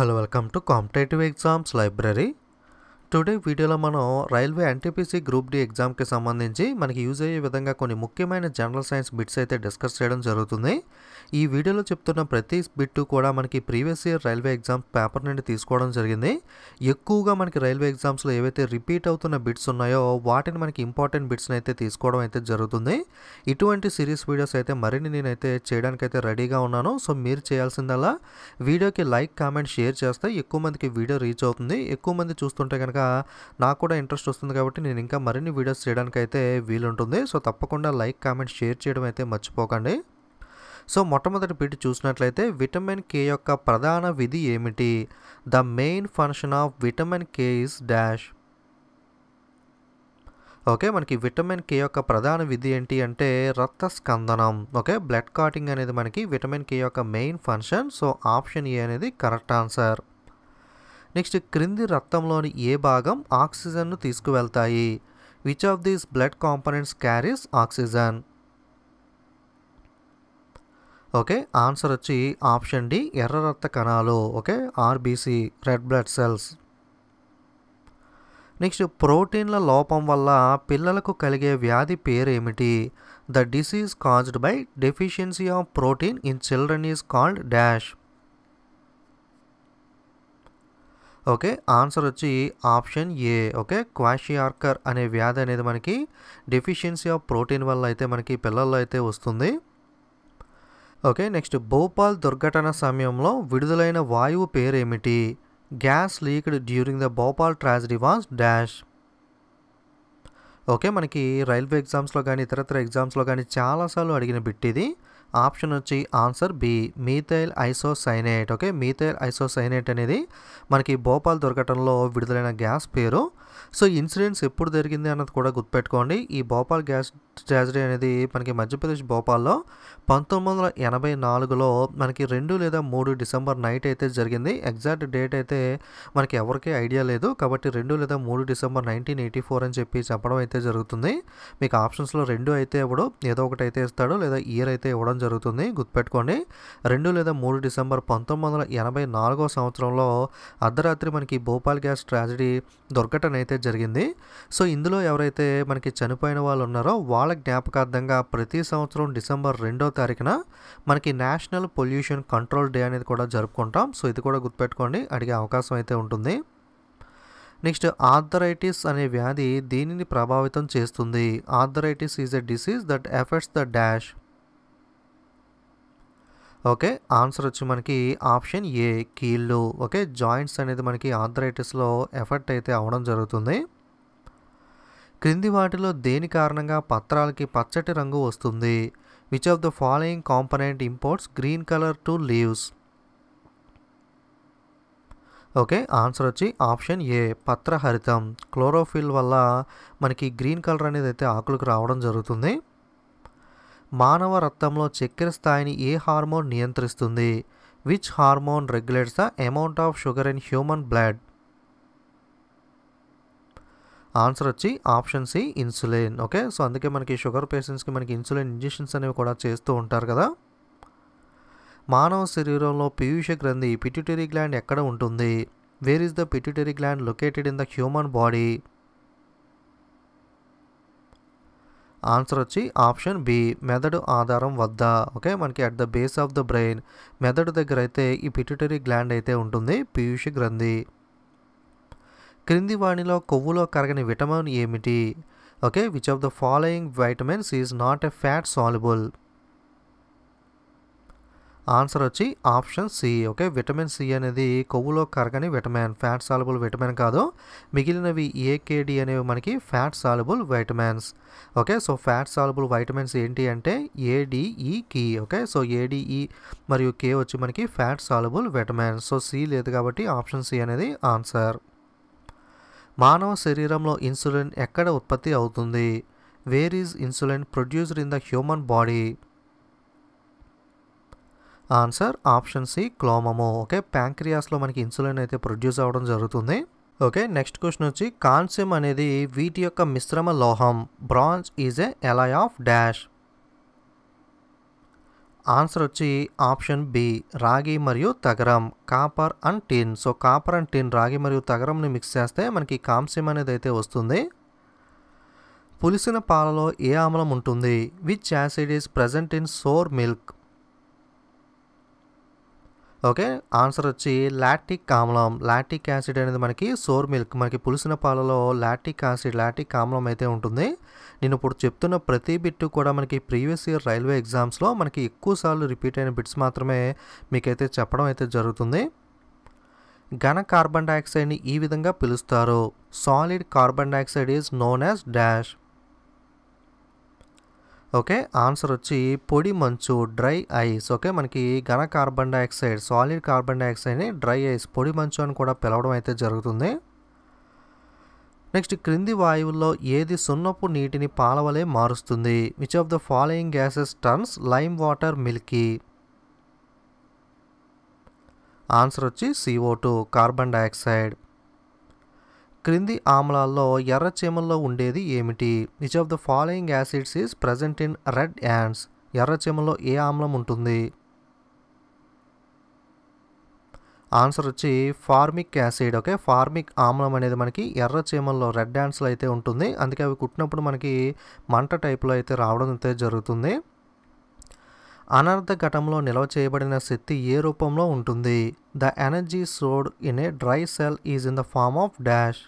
hello welcome to competitive exams library today వీడియోలో మనం railway NTPC group D ఎగ్జామ్కి సంబంధించి మనకి యూజ్ అయ్యే విధంగా కొన్ని ముఖ్యమైన జనరల్ సైన్స్ బిట్స్ అయితే డిస్కస్ చేయడం జరుగుతుంది ఈ వీడియోలో చెప్తున్న ప్రతి బిట్టు కూడా మనకి previous year railway exams paper నుండి తీసుకోవడం జరిగింది ఎక్కువగా మనకి రైల్వే ఎగ్జామ్స్లో ఏవైతే రిపీట్ అవుతున్న బిట్స్ ఉన్నాయో వాటిని మనకి ఇంపార్టెంట్ బిట్స్ని అయితే తీసుకోవడం అయితే జరుగుతుంది ఇటువంటి సిరీస్ వీడియోస్ అయితే మరిన్ని నేనైతే చేయడానికైతే రెడీగా ఉన్నాను సో మీరు చేయాల్సిందల్లా వీడియోకి లైక్ కామెంట్ షేర్ చేస్తే ఎక్కువ మందికి వీడియో రీచ్ అవుతుంది ఎక్కువ మంది చూస్తుంటే కనుక నాకు కూడా ఇంట్రెస్ట్ వస్తుంది కాబట్టి నేను ఇంకా మరిన్ని వీడియోస్ చేయడానికైతే వీలుంటుంది సో తప్పకుండా లైక్ కామెంట్ షేర్ చేయడం అయితే మర్చిపోకండి సో మొట్టమొదటి బిట్ చూసినట్లయితే విటమిన్ కే యొక్క ప్రధాన విధి ఏమిటి the main function of vitamin K is dash okay మనకి విటమిన్ కే యొక్క ప్రధాన విధి ఏంటి అంటే రక్త స్కందనం ఓకే బ్లడ్ కాటింగ్ అనేది మనకి విటమిన్ కే యొక్క main function so option A అనేది కరెక్ట్ ఆన్సర్ నెక్స్ట్ క్రింది రక్తంలోని ఏ భాగం ఆక్సిజన్ను తీసుకువెళ్తాయి which of these blood components carries oxygen okay answer వచ్చి ఆప్షన్ డి ఎర్ర రక్త కణాలు okay RBC red blood cells next ప్రోటీన్ల లోపం వల్ల పిల్లలకు కలిగే వ్యాధి పేరేమిటి the disease caused by deficiency of protein in children is called dash okay answer వచ్చి ఆప్షన్ ఏ ఓకే క్వాషియార్కర్ అనే వ్యాధి అనేది మనకి డెఫిషియన్సీ ఆఫ్ ప్రోటీన్ వల్ల అయితే మనకి పిల్లల్లో అయితే వస్తుంది ఓకే నెక్స్ట్ భోపాల్ దుర్ఘటన సమయంలో విడుదలైన వాయువు పేరేమిటి gas leaked during the Bhopal tragedy was dash okay మనకి రైల్వే ఎగ్జామ్స్లో కానీ ఇతరత్ర ఎగ్జామ్స్లో కానీ చాలాసార్లు అడిగిన బిట్టిది ఆప్షన్ వచ్చి answer B methyl isocyanate okay methyl isocyanate అనేది మనకి భోపాల్ దుర్ఘటనలో విడుదలైన గ్యాస్ పేరు సో ఇన్సిడెంట్స్ ఎప్పుడు జరిగింది అన్నది కూడా గుర్తుపెట్టుకోండి ఈ భోపాల్ గ్యాస్ ట్రాజడీ అనేది మనకి మధ్యప్రదేశ్ భోపాల్లో పంతొమ్మిది వందల ఎనభై నాలుగులో మనకి రెండు లేదా మూడు డిసెంబర్ నైట్ అయితే జరిగింది ఎగ్జాక్ట్ డేట్ అయితే మనకి ఎవరికీ ఐడియా లేదు కాబట్టి రెండు లేదా మూడు డిసెంబర్ నైన్టీన్ ఎయిటీ ఫోర్ అని చెప్పి చెప్పడం అయితే జరుగుతుంది మీకు ఆప్షన్స్లో రెండు అయితే ఇవ్వడు ఏదో ఒకటి అయితే ఇస్తాడు లేదా ఇయర్ అయితే ఇవ్వడం జరుగుతుంది గుర్తుపెట్టుకోండి రెండు లేదా మూడు డిసెంబర్ పంతొమ్మిది వందల ఎనభై నాలుగో సంవత్సరంలో అర్ధరాత్రి మనకి భోపాల్ గ్యాస్ ట్రాజడీ దుర్ఘటన అయితే జరిగింది సో ఇందులో ఎవరైతే మనకి చనిపోయిన వాళ్ళు ఉన్నారో వాళ్ళు వాళ్ళ జ్ఞాపకార్థంగా ప్రతి సంవత్సరం డిసెంబర్ రెండో తారీఖున మనకి నేషనల్ పొల్యూషన్ కంట్రోల్ డే అనేది కూడా జరుపుకుంటాం సో ఇది కూడా గుర్తుపెట్టుకోండి అడిగే అవకాశం అయితే ఉంటుంది నెక్స్ట్ ఆర్థరైటిస్ అనే వ్యాధి దీనిని ప్రభావితం చేస్తుంది arthritis is a disease that affects the dash okay answer వచ్చి మనకి ఆప్షన్ ఏ కీళ్ళు ఓకే జాయింట్స్ అనేది మనకి ఆర్థరైటిస్లో ఎఫెక్ట్ అయితే అవడం జరుగుతుంది క్రింది వాటిలో దేని కారణంగా పత్రాలకి పచ్చటి రంగు వస్తుంది which of the following component imports green colour to leaves okay answer వచ్చి ఆప్షన్ ఏ పత్రహరితం క్లోరోఫిల్ వల్ల మనకి గ్రీన్ కలర్ అనేది అయితే ఆకులకు రావడం జరుగుతుంది మానవ రక్తంలో చక్కెర స్థాయిని ఏ హార్మోన్ నియంత్రిస్తుంది which hormone regulates the amount of sugar in human blood answer వచ్చి option C insulin okay so అందుకే మనకి షుగర్ పేషెంట్స్కి మనకి ఇన్సులిన్ ఇంజెక్షన్స్ అనేవి కూడా చేస్తూ ఉంటారు కదా మానవ శరీరంలో పీయూష గ్రంథి పిట్యుటరీ గ్లాండ్ ఎక్కడ ఉంటుంది where is the pituitary gland located in the human body answer వచ్చి ఆప్షన్ బి మెదడు ఆధారం వద్ద ఓకే మనకి at the base of the brain మెదడు దగ్గర అయితే ఈ పిట్యుటరీ గ్లాండ్ అయితే ఉంటుంది పీయూష గ్రంథి క్రింది వాణిలో కొవ్వులో కరగని విటమిన్ ఏమిటి okay which of the following vitamins is not a fat soluble answer వచ్చి option C okay vitamin C అనేది కొవ్వులో కరగని విటమిన్ ఫ్యాట్ సాలబుల్ విటమిన్ కాదు మిగిలినవి ఏకేడి అనేవి మనకి fat soluble vitamins okay so fat soluble vitamins ఏంటి అంటే ADE K okay so ADE మరియు కే వచ్చి మనకి fat soluble vitamins so C లేదు కాబట్టి ఆప్షన్ సి అనేది ఆన్సర్ మానవ శరీరంలో ఇన్సులిన్ ఎక్కడ ఉత్పత్తి అవుతుంది where is insulin produced in the human body answer option C క్లోమము ఓకే ప్యాంక్రియాస్లో మనకి ఇన్సులిన్ అయితే ప్రొడ్యూస్ అవ్వడం జరుగుతుంది ఓకే నెక్స్ట్ క్వశ్చన్ వచ్చి కాన్సియం అనేది వీటి యొక్క మిశ్రమ లోహం bronze is a alloy of dash answer వచ్చి ఆప్షన్ బి రాగి మరియు తగరం copper and tin so copper and tin రాగి మరియు తగరంని మిక్స్ చేస్తే మనకి కాంస్యం అనేది అయితే వస్తుంది పులిసిన పాలలో ఏ ఆమ్లం ఉంటుంది which acid is present in sour milk okay answer వచ్చి లాక్టిక్ ఆమ్లం లాక్టిక్ యాసిడ్ అనేది మనకి సోర్ మిల్క్ మనకి పులిసిన పాలలో లాక్టిక్ యాసిడ్ లాక్టిక్ ఆమ్లం అయితే ఉంటుంది నేను ఇప్పుడు చెప్తున్న ప్రతి బిట్ కూడా మనకి ప్రీవియస్ ఇయర్ రైల్వే ఎగ్జామ్స్లో మనకి ఎక్కువసార్లు రిపీట్ అయిన బిట్స్ మాత్రమే మీకైతే చెప్పడం అయితే జరుగుతుంది ఘన కార్బన్ డైఆక్సైడ్ని ఈ విధంగా పిలుస్తారు solid carbon dioxide is known as dash okay answer వచ్చి పొడి మంచు డ్రై ఐస్ ఓకే మనకి ఘన కార్బన్ డైఆక్సైడ్ సాలిడ్ కార్బన్ డైఆక్సైడ్ని డ్రై ఐస్ పొడి మంచు అని కూడా పిలవడం అయితే జరుగుతుంది నెక్స్ట్ క్రింది వాయువుల్లో ఏది సున్నపు నీటిని పాలవలే మారుస్తుంది which of the following gases turns lime water milky answer వచ్చి సిఓ టూ కార్బన్ డైఆక్సైడ్ క్రింది ఆమ్లాల్లో ఎర్ర చీమల్లో ఉండేది ఏమిటి which of the following acids is present in red ants ఎర్ర చీమల్లో ఏ ఆమ్లం ఉంటుంది ఆన్సర్ వచ్చి ఫార్మిక్ యాసిడ్ ఓకే ఫార్మిక్ ఆమ్లం అనేది మనకి ఎర్ర చీమల్లో రెడ్ యాండ్స్లో అయితే ఉంటుంది అందుకే అవి కుట్టినప్పుడు మనకి మంట టైప్లో అయితే రావడం అయితే జరుగుతుంది అనర్ధ ఘటంలో నిల్వ చేయబడిన శక్తి ఏ రూపంలో ఉంటుంది the energy stored in a dry cell is in the form of dash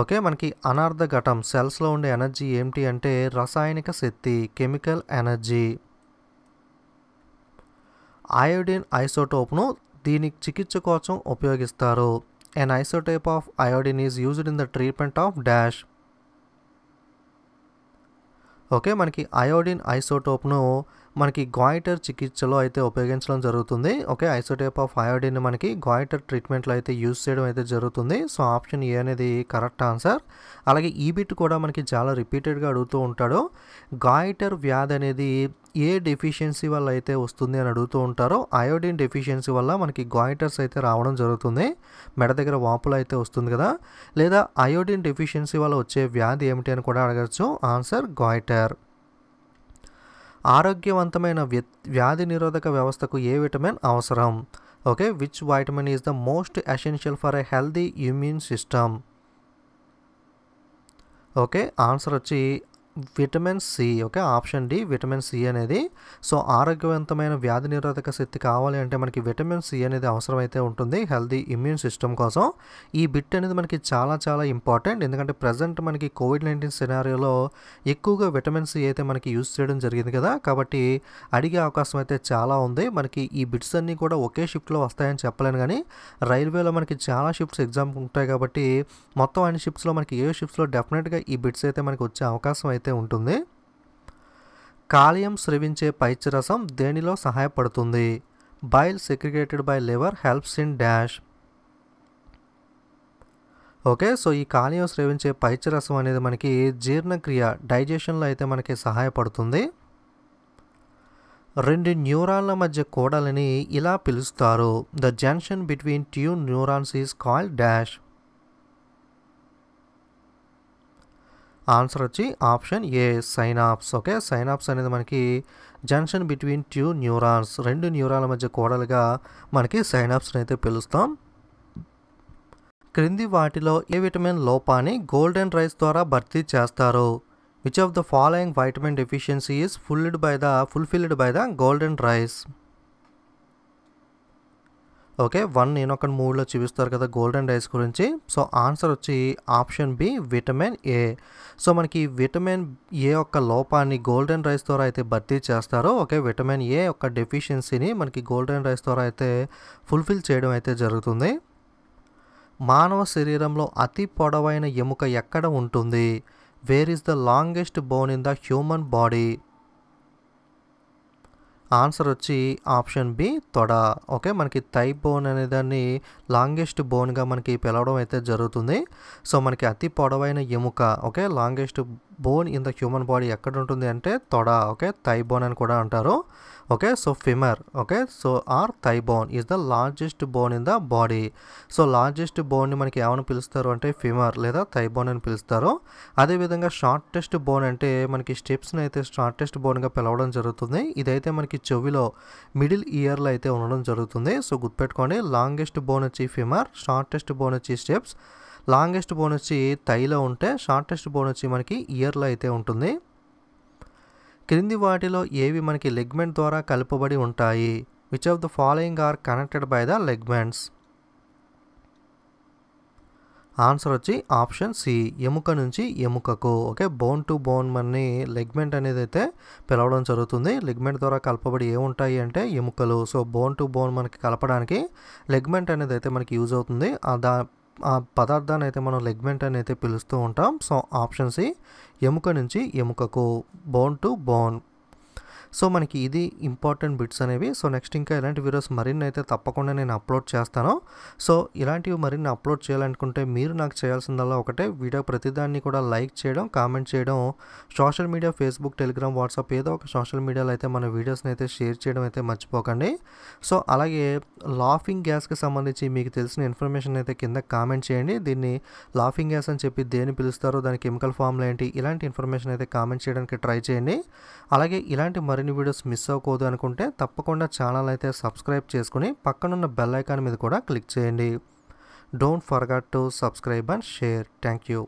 okay మనకి అనార్థ ఘటం సెల్స్లో ఉండే ఎనర్జీ ఏమిటి అంటే రసాయనిక శక్తి కెమికల్ ఎనర్జీ అయోడిన్ ఐసోటోప్ను దీనికి చికిత్స కోసం ఉపయోగిస్తారు an isotope of iodine is used in the treatment of dash okay మనకి అయోడిన్ ఐసోటోప్ను మనకి గాయిటర్ చికిత్సలో అయితే ఉపయోగించడం జరుగుతుంది ఓకే ఐసోటేప్ ఆఫ్ అయోడిన్ మనకి గాయిటర్ ట్రీట్మెంట్లో అయితే యూజ్ చేయడం అయితే జరుగుతుంది సో ఆప్షన్ ఏ అనేది కరెక్ట్ ఆన్సర్ అలాగే ఈ బిట్ కూడా మనకి చాలా రిపీటెడ్గా అడుగుతూ ఉంటాడు గాయిటర్ వ్యాధి అనేది ఏ డెఫిషియన్సీ వల్ల అయితే వస్తుంది అని అడుగుతూ ఉంటారో అయోడిన్ డెఫిషియన్సీ వల్ల మనకి గాయిటర్స్ అయితే రావడం జరుగుతుంది మెడ దగ్గర వాపులు అయితే వస్తుంది కదా లేదా అయోడిన్ డెఫిషియన్సీ వల్ల వచ్చే వ్యాధి ఏమిటి అని కూడా అడగచ్చు ఆన్సర్ గాయిటర్ ఆరోగ్యవంతమైన వ్యాధి నిరోధక వ్యవస్థకు ఏ విటమిన్ అవసరం okay which vitamin is the most essential for a healthy immune system okay answer వచ్చి vitamin C okay option D vitamin C అనేది సో ఆరోగ్యవంతమైన వ్యాధి నిరోధక శక్తి కావాలి అంటే మనకి విటమిన్ సి అనేది అవసరమైతే ఉంటుంది హెల్దీ ఇమ్యూన్ సిస్టమ్ కోసం ఈ బిట్ అనేది మనకి చాలా చాలా ఇంపార్టెంట్ ఎందుకంటే ప్రజెంట్ మనకి కోవిడ్ నైన్టీన్ సినారియోలో ఎక్కువగా విటమిన్ సి అయితే మనకి యూజ్ చేయడం జరిగింది కదా కాబట్టి అడిగే అవకాశం అయితే చాలా ఉంది మనకి ఈ బిట్స్ అన్నీ కూడా ఒకే షిఫ్ట్లో వస్తాయని చెప్పలేను కానీ రైల్వేలో మనకి చాలా షిఫ్ట్స్ ఎగ్జామ్ ఉంటాయి కాబట్టి మొత్తం అన్ని షిఫ్ట్స్లో మనకి ఏ షిఫ్ట్స్లో డెఫినెట్గా ఈ బిట్స్ అయితే మనకి వచ్చే అవకాశం అయితే అయితే ఉంటుంది కాలియం స్రవించే పైచరసం దేనిలో సహాయపడుతుంది bile secreted by liver helps in dash okay so ఈ కాలియం స్రవించే పైచరసం అనేది మనకి జీర్ణక్రియ డైజెషన్లో అయితే మనకి సహాయపడుతుంది రెండు న్యూరాన్ల మధ్య కోడలని ఇలా పిలుస్తారు the junction between two neurons is called dash answer వచ్చి option A synapse okay synapse అనేది మనకి జంక్షన్ బిట్వీన్ ట్యూ న్యూరాన్స్ రెండు న్యూరాల మధ్య కోడలుగా మనకి సైనాప్స్ని అయితే పిలుస్తాం క్రింది వాటిలో ఏ విటమిన్ లోపాన్ని గోల్డెన్ రైస్ ద్వారా భర్తీ చేస్తారు which of the following vitamin deficiency is fulled by the fulfilled by the golden rice okay one నేను ఒక మూడులో చూపిస్తారు కదా గోల్డెన్ రైస్ గురించి సో ఆన్సర్ వచ్చి option B vitamin A so మనకి విటమిన్ ఏ యొక్క లోపాన్ని గోల్డెన్ రైస్ ద్వారా అయితే భర్తీ చేస్తారో ఓకే విటమిన్ ఏ యొక్క డెఫిషియన్సీని మనకి గోల్డెన్ రైస్ ద్వారా అయితే ఫుల్ఫిల్ చేయడం అయితే జరుగుతుంది మానవ శరీరంలో అతి పొడవైన ఎముక ఎక్కడ ఉంటుంది where is the longest bone in the human body answer వచ్చి ఆప్షన్ బి తొడ ఓకే మనకి థై బోన్ అనే దాన్ని లాంగెస్ట్ బోన్గా మనకి పిలవడం అయితే జరుగుతుంది సో మనకి అతి పొడవైన ఎముక okay longest bone in the human body ఎక్కడ ఉంటుంది అంటే తొడ ఓకే థై బోన్ అని కూడా అంటారు okay so femur okay so or thigh bone is the largest bone in the body so largest బోన్ని మనకి ఏమని పిలుస్తారు అంటే ఫిమర్ లేదా థై బోన్ అని పిలుస్తారు అదేవిధంగా షార్టెస్ట్ బోన్ అంటే మనకి స్టెప్స్ని అయితే షార్టెస్ట్ బోన్గా పిలవడం జరుగుతుంది ఇదైతే మనకి చెవిలో మిడిల్ ఇయర్లో అయితే ఉండడం జరుగుతుంది సో గుర్తుపెట్టుకోండి లాంగెస్ట్ బోన్ వచ్చి ఫిమర్ షార్టెస్ట్ బోన్ వచ్చి స్టెప్స్ లాంగెస్ట్ బోన్ వచ్చి థైలో ఉంటే షార్టెస్ట్ బోన్ వచ్చి మనకి ఇయర్లో అయితే ఉంటుంది క్రింది వాటిలో ఏవి మనకి లెగ్మెంట్ ద్వారా కలుపబడి ఉంటాయి which of the following are connected by the ligaments answer వచ్చి ఆప్షన్ సి ఎముక నుంచి ఎముకకు ఓకే బోన్ టు బోన్ మని లెగ్మెంట్ అనేది అయితే పిలవడం జరుగుతుంది లెగ్మెంట్ ద్వారా కలపబడి ఏముంటాయి అంటే ఎముకలు సో బోన్ టు బోన్ మనకి కలపడానికి లెగ్మెంట్ అనేది అయితే మనకి యూజ్ అవుతుంది దా ఆ పదార్థాన్ని అయితే మనం లెగ్మెంట్ అని అయితే పిలుస్తూ ఉంటాం సో ఆప్షన్ సి ఎముక నుంచి ఎముకకు బోన్ టు బోన్ సో మనకి ఇది ఇంపార్టెంట్ బిట్స్ అనేవి సో నెక్స్ట్ ఇంకా ఇలాంటి వీడియోస్ మరిన్ని అయితే తప్పకుండా నేను అప్లోడ్ చేస్తాను సో ఇలాంటివి మరిన్ని అప్లోడ్ చేయాలనుకుంటే మీరు నాకు చేయాల్సిందల్లా ఒకటే వీడియో ప్రతిదాన్ని కూడా లైక్ చేయడం కామెంట్ చేయడం social media Facebook Telegram WhatsApp ఏదో ఒక సోషల్ మీడియాలో అయితే మన వీడియోస్ని అయితే షేర్ చేయడం అయితే మర్చిపోకండి సో అలాగే లాఫింగ్ గ్యాస్కి సంబంధించి మీకు తెలిసిన ఇన్ఫర్మేషన్ అయితే కింద కామెంట్ చేయండి దీన్ని లాఫింగ్ గ్యాస్ అని చెప్పి దేని పిలుస్తారో దాని కెమికల్ ఫామ్లు ఏంటి ఇలాంటి ఇన్ఫర్మేషన్ అయితే కామెంట్ చేయడానికి ట్రై చేయండి అలాగే ఇలాంటి మరి మరిన్ని వీడియోస్ మిస్ అవ్వకూడదు అనుకుంటే తప్పకుండా ఛానల్ అయితే సబ్స్క్రైబ్ చేసుకుని పక్కనున్న బెల్ ఐకాన్ మీద కూడా క్లిక్ చేయండి don't forget to subscribe and share thank you